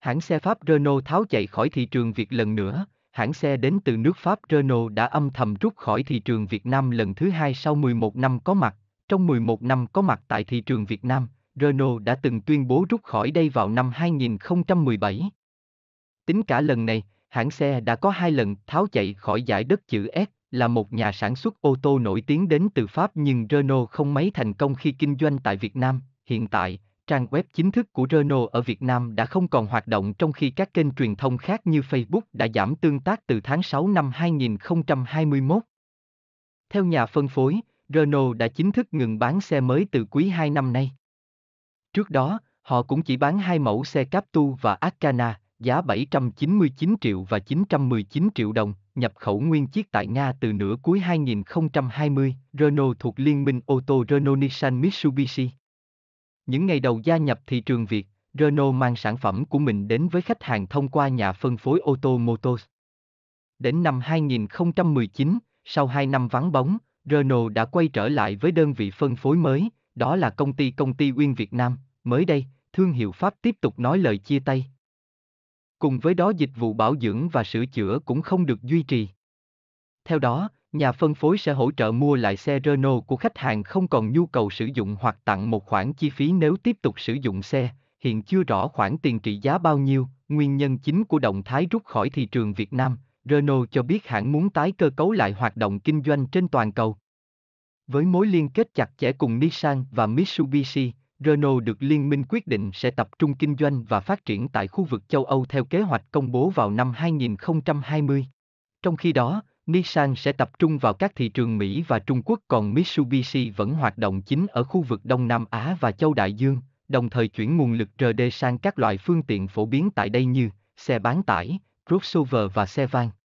hãng xe Pháp Renault tháo chạy khỏi thị trường Việt lần nữa, hãng xe đến từ nước Pháp Renault đã âm thầm rút khỏi thị trường Việt Nam lần thứ hai sau 11 năm có mặt. Trong 11 năm có mặt tại thị trường Việt Nam, Renault đã từng tuyên bố rút khỏi đây vào năm 2017. Tính cả lần này, hãng xe đã có hai lần tháo chạy khỏi giải đất chữ S là một nhà sản xuất ô tô nổi tiếng đến từ Pháp nhưng Renault không mấy thành công khi kinh doanh tại Việt Nam. Hiện tại, trang web chính thức của Renault ở Việt Nam đã không còn hoạt động trong khi các kênh truyền thông khác như Facebook đã giảm tương tác từ tháng 6 năm 2021. Theo nhà phân phối, Renault đã chính thức ngừng bán xe mới từ quý 2 năm nay. Trước đó, họ cũng chỉ bán hai mẫu xe Captur và Akana, giá 799 triệu và 919 triệu đồng, nhập khẩu nguyên chiếc tại Nga từ nửa cuối 2020, Renault thuộc Liên minh ô tô Renault Nissan Mitsubishi. Những ngày đầu gia nhập thị trường Việt, Renault mang sản phẩm của mình đến với khách hàng thông qua nhà phân phối ô tô Motors. Đến năm 2019, sau 2 năm vắng bóng, Renault đã quay trở lại với đơn vị phân phối mới, đó là công ty công ty Uyên Việt Nam. Mới đây, thương hiệu Pháp tiếp tục nói lời chia tay. Cùng với đó dịch vụ bảo dưỡng và sửa chữa cũng không được duy trì. Theo đó, nhà phân phối sẽ hỗ trợ mua lại xe Renault của khách hàng không còn nhu cầu sử dụng hoặc tặng một khoản chi phí nếu tiếp tục sử dụng xe, hiện chưa rõ khoản tiền trị giá bao nhiêu, nguyên nhân chính của động thái rút khỏi thị trường Việt Nam, Renault cho biết hãng muốn tái cơ cấu lại hoạt động kinh doanh trên toàn cầu. Với mối liên kết chặt chẽ cùng Nissan và Mitsubishi, Renault được liên minh quyết định sẽ tập trung kinh doanh và phát triển tại khu vực châu Âu theo kế hoạch công bố vào năm 2020. Trong khi đó, Nissan sẽ tập trung vào các thị trường Mỹ và Trung Quốc còn Mitsubishi vẫn hoạt động chính ở khu vực Đông Nam Á và Châu Đại Dương, đồng thời chuyển nguồn lực RD sang các loại phương tiện phổ biến tại đây như xe bán tải, crossover và xe van.